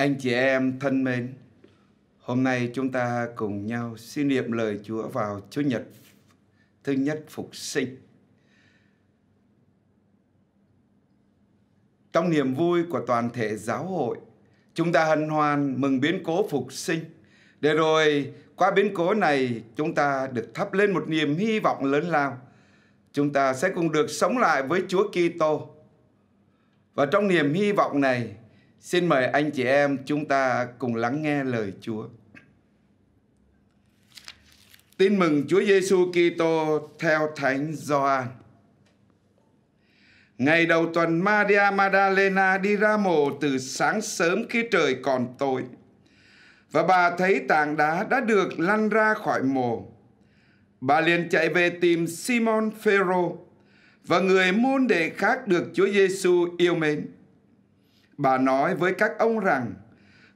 Anh chị em thân mến, hôm nay chúng ta cùng nhau suy niệm lời Chúa vào Chúa Nhật thứ nhất phục sinh. Trong niềm vui của toàn thể giáo hội, chúng ta hân hoan mừng biến cố phục sinh. Để rồi qua biến cố này chúng ta được thắp lên một niềm hy vọng lớn lao. Chúng ta sẽ cùng được sống lại với Chúa Kitô. Và trong niềm hy vọng này, Xin mời anh chị em chúng ta cùng lắng nghe lời Chúa. Tin mừng Chúa Giêsu Kitô theo Thánh Gioan. Ngày đầu tuần Maria Magdalena đi ra mộ từ sáng sớm khi trời còn tối. Và bà thấy tảng đá đã được lăn ra khỏi mồ. Bà liền chạy về tìm Simon Phêrô và người môn đệ khác được Chúa Giêsu yêu mến bà nói với các ông rằng,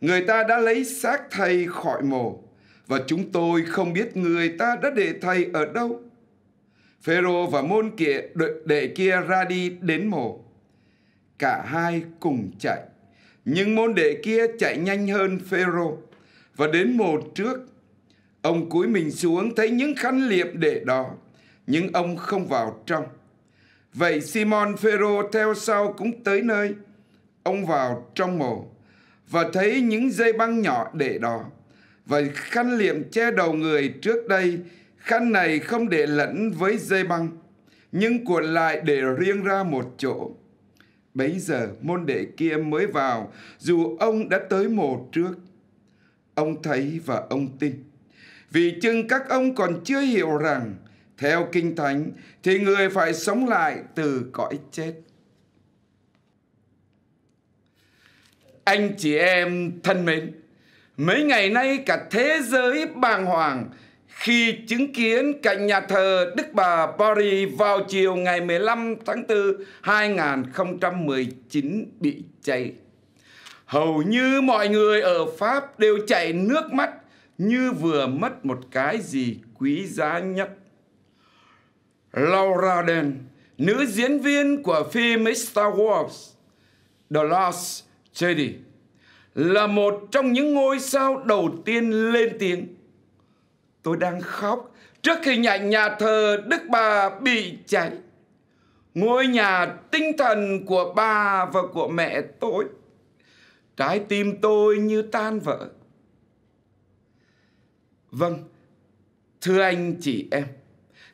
người ta đã lấy xác thầy khỏi mồ, và chúng tôi không biết người ta đã để thầy ở đâu. Phêrô và môn kia đệ kia ra đi đến mồ. Cả hai cùng chạy, nhưng môn đệ kia chạy nhanh hơn Phêrô và đến mồ trước. Ông cúi mình xuống thấy những khăn liệm để đó, nhưng ông không vào trong. Vậy Simon Phêrô theo sau cũng tới nơi ông vào trong mồ và thấy những dây băng nhỏ để đó và khăn liệm che đầu người trước đây khăn này không để lẫn với dây băng nhưng cuộn lại để riêng ra một chỗ bấy giờ môn đệ kia mới vào dù ông đã tới mồ trước ông thấy và ông tin vì chừng các ông còn chưa hiểu rằng theo kinh thánh thì người phải sống lại từ cõi chết Anh chị em thân mến, mấy ngày nay cả thế giới bàng hoàng khi chứng kiến cạnh nhà thờ Đức Bà Paris vào chiều ngày 15 tháng 4 2019 bị cháy. Hầu như mọi người ở Pháp đều chảy nước mắt như vừa mất một cái gì quý giá nhất. Laura Dern, nữ diễn viên của phim Star Wars The Lost Jady là một trong những ngôi sao đầu tiên lên tiếng. Tôi đang khóc trước hình ảnh nhà thờ Đức Bà bị cháy. Ngôi nhà tinh thần của bà và của mẹ tôi. Trái tim tôi như tan vỡ. Vâng, thưa anh chị em,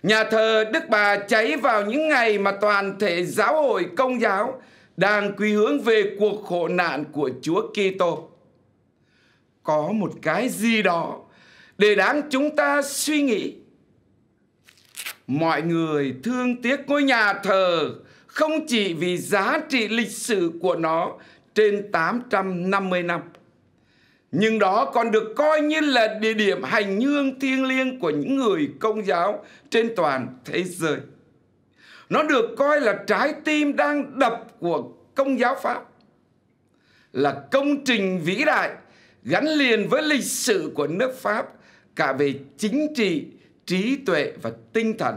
nhà thờ Đức Bà cháy vào những ngày mà toàn thể giáo hội công giáo đang quy hướng về cuộc khổ nạn của Chúa Kitô. Có một cái gì đó để đáng chúng ta suy nghĩ. Mọi người thương tiếc ngôi nhà thờ không chỉ vì giá trị lịch sử của nó trên 850 năm, nhưng đó còn được coi như là địa điểm hành hương thiêng liêng của những người công giáo trên toàn thế giới. Nó được coi là trái tim đang đập của công giáo Pháp là công trình vĩ đại gắn liền với lịch sử của nước Pháp cả về chính trị, trí tuệ và tinh thần.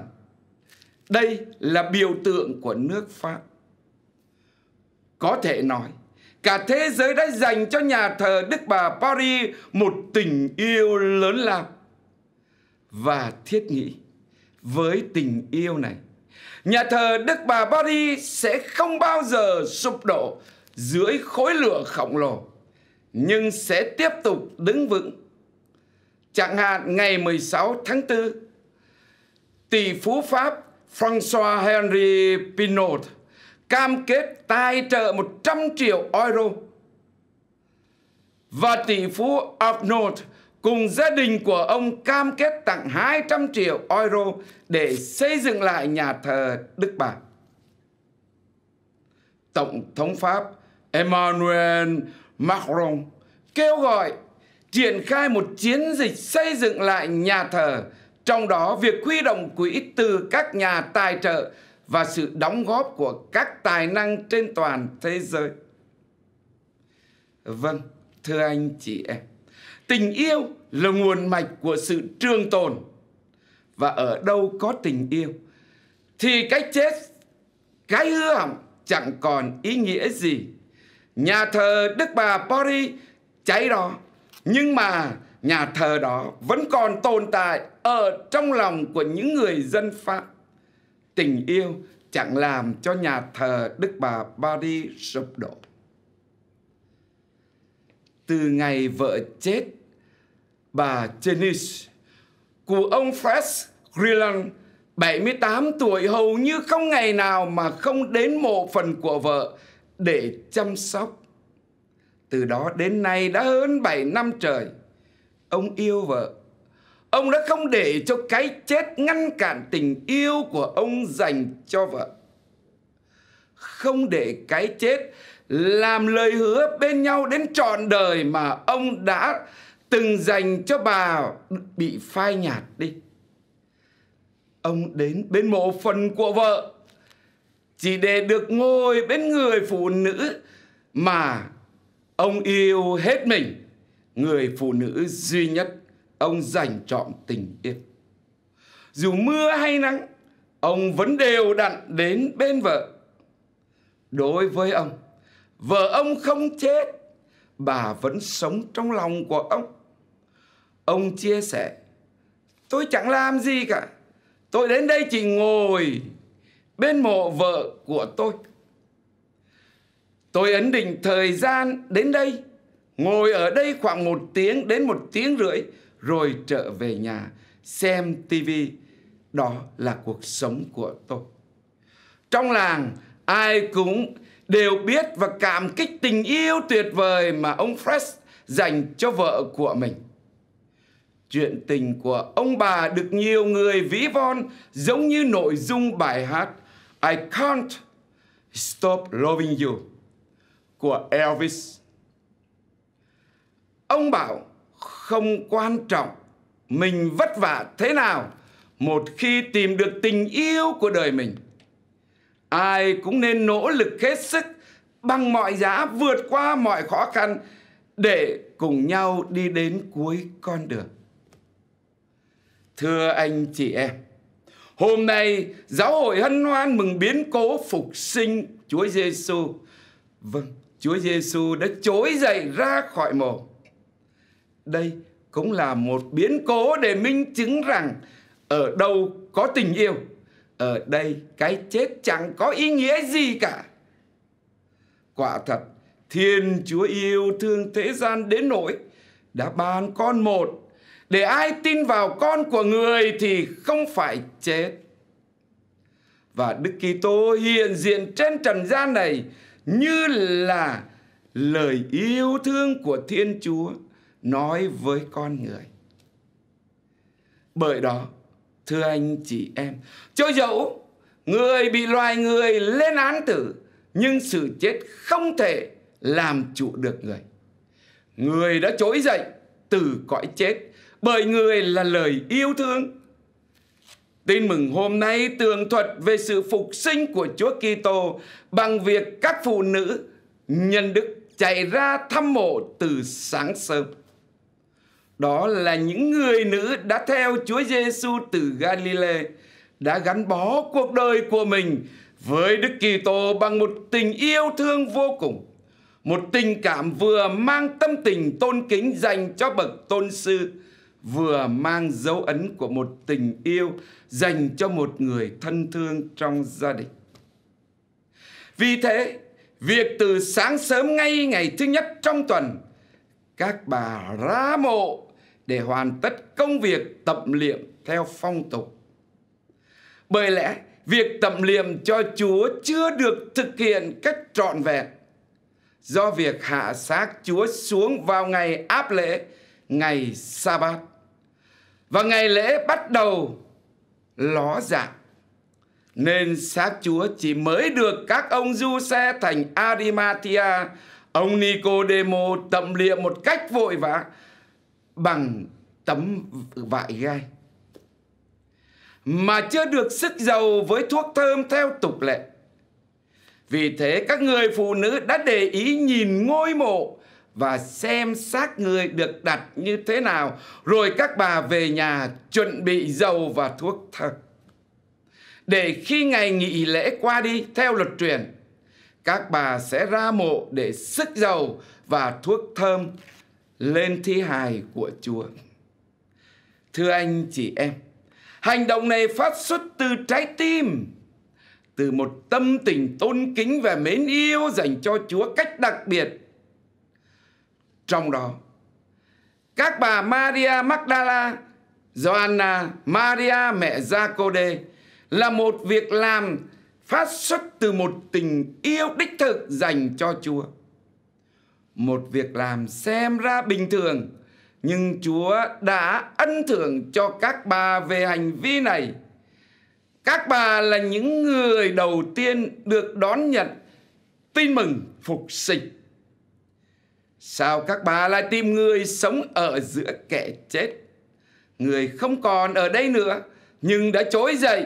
Đây là biểu tượng của nước Pháp. Có thể nói, cả thế giới đã dành cho nhà thờ Đức Bà Paris một tình yêu lớn lao. Và thiết nghĩ, với tình yêu này, Nhà thờ Đức Bà Paris sẽ không bao giờ sụp đổ dưới khối lửa khổng lồ, nhưng sẽ tiếp tục đứng vững. Chẳng hạn ngày 16 tháng 4, tỷ phú Pháp François Henri Pinault cam kết tài trợ 100 triệu euro và tỷ phú Arnold cùng gia đình của ông cam kết tặng 200 triệu euro để xây dựng lại nhà thờ Đức Bà. Tổng thống Pháp Emmanuel Macron kêu gọi triển khai một chiến dịch xây dựng lại nhà thờ, trong đó việc huy động quỹ từ các nhà tài trợ và sự đóng góp của các tài năng trên toàn thế giới. Vâng, thưa anh chị em, Tình yêu là nguồn mạch của sự trường tồn. Và ở đâu có tình yêu thì cái chết, cái hư hỏng chẳng còn ý nghĩa gì. Nhà thờ Đức Bà paris cháy đó, nhưng mà nhà thờ đó vẫn còn tồn tại ở trong lòng của những người dân Pháp. Tình yêu chẳng làm cho nhà thờ Đức Bà Paris sụp đổ từ ngày vợ chết bà Janice. Của ông Fred Grilland, 78 tuổi hầu như không ngày nào mà không đến mộ phần của vợ để chăm sóc. Từ đó đến nay đã hơn 7 năm trời, ông yêu vợ. Ông đã không để cho cái chết ngăn cản tình yêu của ông dành cho vợ. Không để cái chết làm lời hứa bên nhau đến trọn đời mà ông đã từng dành cho bà bị phai nhạt đi. Ông đến bên mộ phần của vợ chỉ để được ngồi bên người phụ nữ mà ông yêu hết mình, người phụ nữ duy nhất ông dành trọn tình yêu. Dù mưa hay nắng, ông vẫn đều đặn đến bên vợ. Đối với ông, Vợ ông không chết, bà vẫn sống trong lòng của ông. Ông chia sẻ, tôi chẳng làm gì cả. Tôi đến đây chỉ ngồi bên mộ vợ của tôi. Tôi ấn định thời gian đến đây, ngồi ở đây khoảng một tiếng đến một tiếng rưỡi, rồi trở về nhà xem tivi. Đó là cuộc sống của tôi. Trong làng, ai cũng đều biết và cảm kích tình yêu tuyệt vời mà ông Fresh dành cho vợ của mình. Chuyện tình của ông bà được nhiều người ví von giống như nội dung bài hát I Can't Stop Loving You của Elvis. Ông bảo không quan trọng mình vất vả thế nào một khi tìm được tình yêu của đời mình ai cũng nên nỗ lực hết sức bằng mọi giá vượt qua mọi khó khăn để cùng nhau đi đến cuối con đường. Thưa anh chị em, hôm nay giáo hội hân hoan mừng biến cố phục sinh Chúa Giêsu. Vâng, Chúa Giêsu đã trỗi dậy ra khỏi mồ. Đây cũng là một biến cố để minh chứng rằng ở đâu có tình yêu ở đây cái chết chẳng có ý nghĩa gì cả quả thật thiên chúa yêu thương thế gian đến nỗi đã ban con một để ai tin vào con của người thì không phải chết và đức kitô hiện diện trên trần gian này như là lời yêu thương của thiên chúa nói với con người bởi đó thưa anh chị em cho dẫu người bị loài người lên án tử nhưng sự chết không thể làm chủ được người người đã trỗi dậy từ cõi chết bởi người là lời yêu thương Tin mừng hôm nay tường thuật về sự phục sinh của Chúa Kitô bằng việc các phụ nữ nhân đức chạy ra thăm mộ từ sáng sớm. Đó là những người nữ đã theo Chúa Giêsu từ Galilee đã gắn bó cuộc đời của mình với Đức Kitô bằng một tình yêu thương vô cùng, một tình cảm vừa mang tâm tình tôn kính dành cho bậc tôn sư, vừa mang dấu ấn của một tình yêu dành cho một người thân thương trong gia đình. Vì thế, việc từ sáng sớm ngay ngày thứ nhất trong tuần các bà ra mộ để hoàn tất công việc tập liệm theo phong tục. Bởi lẽ việc tập liệm cho Chúa chưa được thực hiện cách trọn vẹn do việc hạ xác Chúa xuống vào ngày áp lễ, ngày sa bát và ngày lễ bắt đầu ló dạng nên xác Chúa chỉ mới được các ông du xe thành Arimathea Ông Nicodemo tẩm liệm một cách vội vã bằng tấm vải gai mà chưa được sức dầu với thuốc thơm theo tục lệ. Vì thế các người phụ nữ đã để ý nhìn ngôi mộ và xem xác người được đặt như thế nào rồi các bà về nhà chuẩn bị dầu và thuốc thơm. Để khi ngày nghỉ lễ qua đi theo luật truyền các bà sẽ ra mộ để sức dầu và thuốc thơm lên thi hài của Chúa. Thưa anh chị em, hành động này phát xuất từ trái tim, từ một tâm tình tôn kính và mến yêu dành cho Chúa cách đặc biệt. Trong đó, các bà Maria Magdala, Joanna, Maria mẹ Giacode là một việc làm phát xuất từ một tình yêu đích thực dành cho Chúa. Một việc làm xem ra bình thường, nhưng Chúa đã ân thưởng cho các bà về hành vi này. Các bà là những người đầu tiên được đón nhận tin mừng phục sinh. Sao các bà lại tìm người sống ở giữa kẻ chết? Người không còn ở đây nữa, nhưng đã trỗi dậy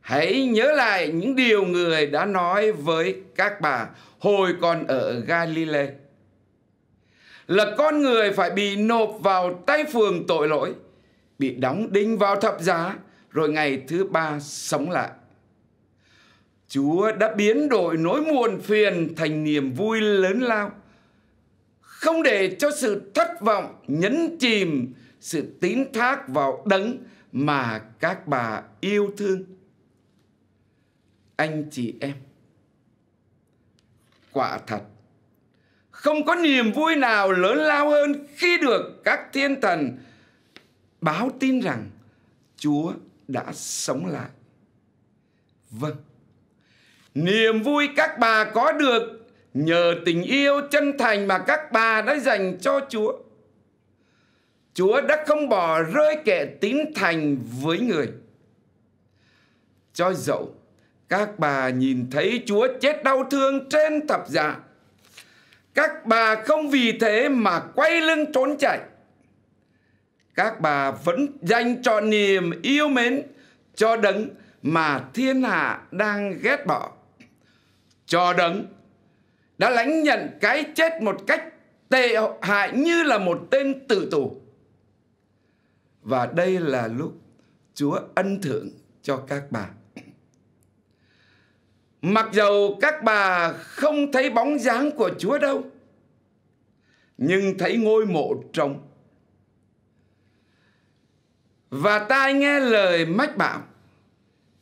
Hãy nhớ lại những điều người đã nói với các bà hồi còn ở Galilee là con người phải bị nộp vào tay phường tội lỗi, bị đóng đinh vào thập giá, rồi ngày thứ ba sống lại. Chúa đã biến đổi nỗi muộn phiền thành niềm vui lớn lao, không để cho sự thất vọng nhấn chìm sự tín thác vào đấng mà các bà yêu thương anh chị em quả thật không có niềm vui nào lớn lao hơn khi được các thiên thần báo tin rằng chúa đã sống lại vâng niềm vui các bà có được nhờ tình yêu chân thành mà các bà đã dành cho chúa chúa đã không bỏ rơi kẻ tín thành với người cho dẫu các bà nhìn thấy Chúa chết đau thương trên thập giá. Các bà không vì thế mà quay lưng trốn chạy. Các bà vẫn dành cho niềm yêu mến cho đấng mà thiên hạ đang ghét bỏ. Cho đấng đã lãnh nhận cái chết một cách tệ hại như là một tên tử tù. Và đây là lúc Chúa ân thưởng cho các bà. Mặc dầu các bà không thấy bóng dáng của Chúa đâu Nhưng thấy ngôi mộ trống Và tai nghe lời mách bảo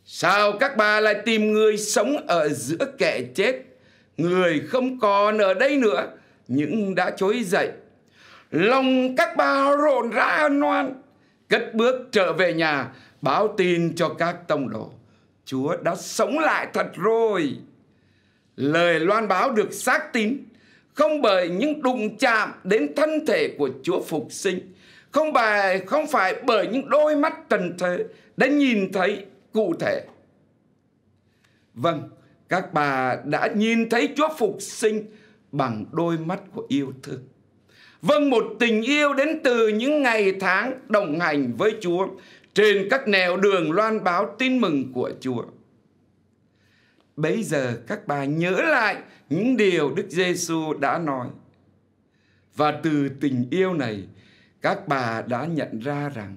Sao các bà lại tìm người sống ở giữa kẻ chết Người không còn ở đây nữa những đã chối dậy Lòng các bà rộn rã noan, Cất bước trở về nhà Báo tin cho các tông đồ Chúa đã sống lại thật rồi. Lời loan báo được xác tín không bởi những đụng chạm đến thân thể của Chúa phục sinh, không bài không phải bởi những đôi mắt trần thế đã nhìn thấy cụ thể. Vâng, các bà đã nhìn thấy Chúa phục sinh bằng đôi mắt của yêu thương. Vâng, một tình yêu đến từ những ngày tháng đồng hành với Chúa trên các nẻo đường loan báo tin mừng của Chúa. Bấy giờ các bà nhớ lại những điều Đức Giêsu đã nói. Và từ tình yêu này, các bà đã nhận ra rằng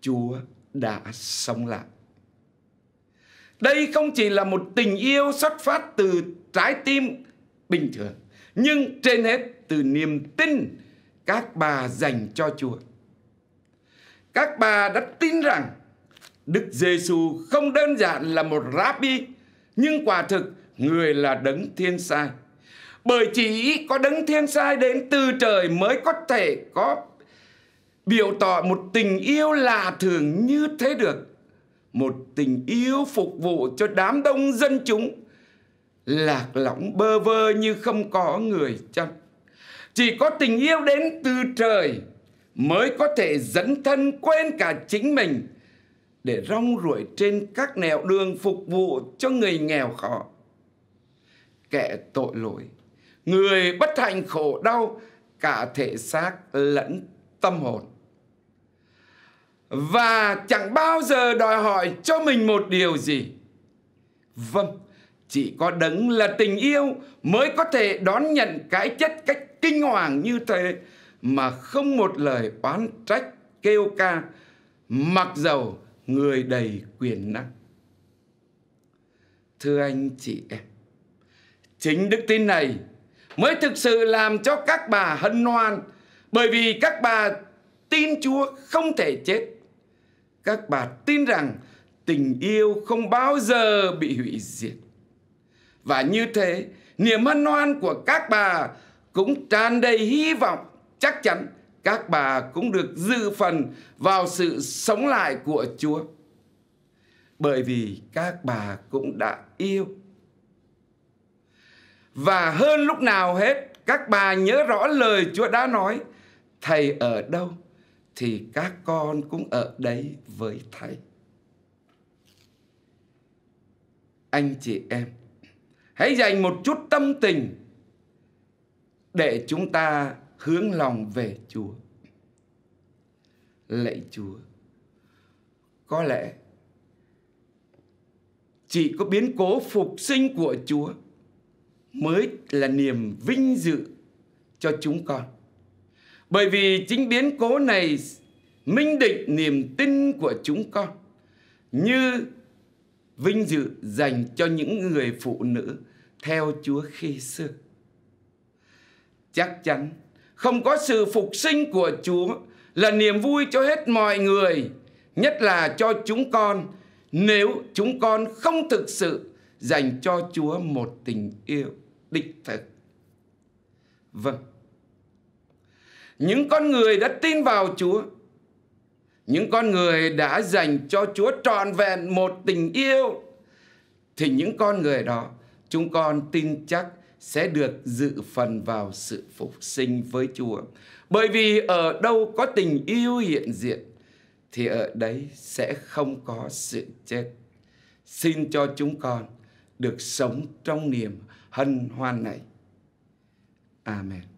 Chúa đã sống lại. Đây không chỉ là một tình yêu xuất phát từ trái tim bình thường, nhưng trên hết từ niềm tin các bà dành cho Chúa các bà đã tin rằng Đức Giêsu không đơn giản là một rabbi, nhưng quả thực người là đấng thiên sai. Bởi chỉ có đấng thiên sai đến từ trời mới có thể có biểu tỏ một tình yêu lạ thường như thế được. Một tình yêu phục vụ cho đám đông dân chúng lạc lõng bơ vơ như không có người chăm. Chỉ có tình yêu đến từ trời mới có thể dẫn thân quên cả chính mình để rong ruổi trên các nẻo đường phục vụ cho người nghèo khó. Kẻ tội lỗi, người bất hạnh khổ đau cả thể xác lẫn tâm hồn. Và chẳng bao giờ đòi hỏi cho mình một điều gì. Vâng, chỉ có đấng là tình yêu mới có thể đón nhận cái chết cách kinh hoàng như thế mà không một lời oán trách kêu ca mặc dầu người đầy quyền năng thưa anh chị em chính đức tin này mới thực sự làm cho các bà hân hoan bởi vì các bà tin chúa không thể chết các bà tin rằng tình yêu không bao giờ bị hủy diệt và như thế niềm hân hoan của các bà cũng tràn đầy hy vọng chắc chắn các bà cũng được dự phần vào sự sống lại của Chúa. Bởi vì các bà cũng đã yêu. Và hơn lúc nào hết, các bà nhớ rõ lời Chúa đã nói, thầy ở đâu thì các con cũng ở đấy với thầy. Anh chị em, hãy dành một chút tâm tình để chúng ta hướng lòng về Chúa. Lạy Chúa, có lẽ chỉ có biến cố phục sinh của Chúa mới là niềm vinh dự cho chúng con. Bởi vì chính biến cố này minh định niềm tin của chúng con như vinh dự dành cho những người phụ nữ theo Chúa khi xưa. Chắc chắn không có sự phục sinh của Chúa là niềm vui cho hết mọi người, nhất là cho chúng con nếu chúng con không thực sự dành cho Chúa một tình yêu đích thực. Vâng. Những con người đã tin vào Chúa, những con người đã dành cho Chúa trọn vẹn một tình yêu thì những con người đó chúng con tin chắc sẽ được dự phần vào sự phục sinh với Chúa. Bởi vì ở đâu có tình yêu hiện diện thì ở đấy sẽ không có sự chết. Xin cho chúng con được sống trong niềm hân hoan này. Amen.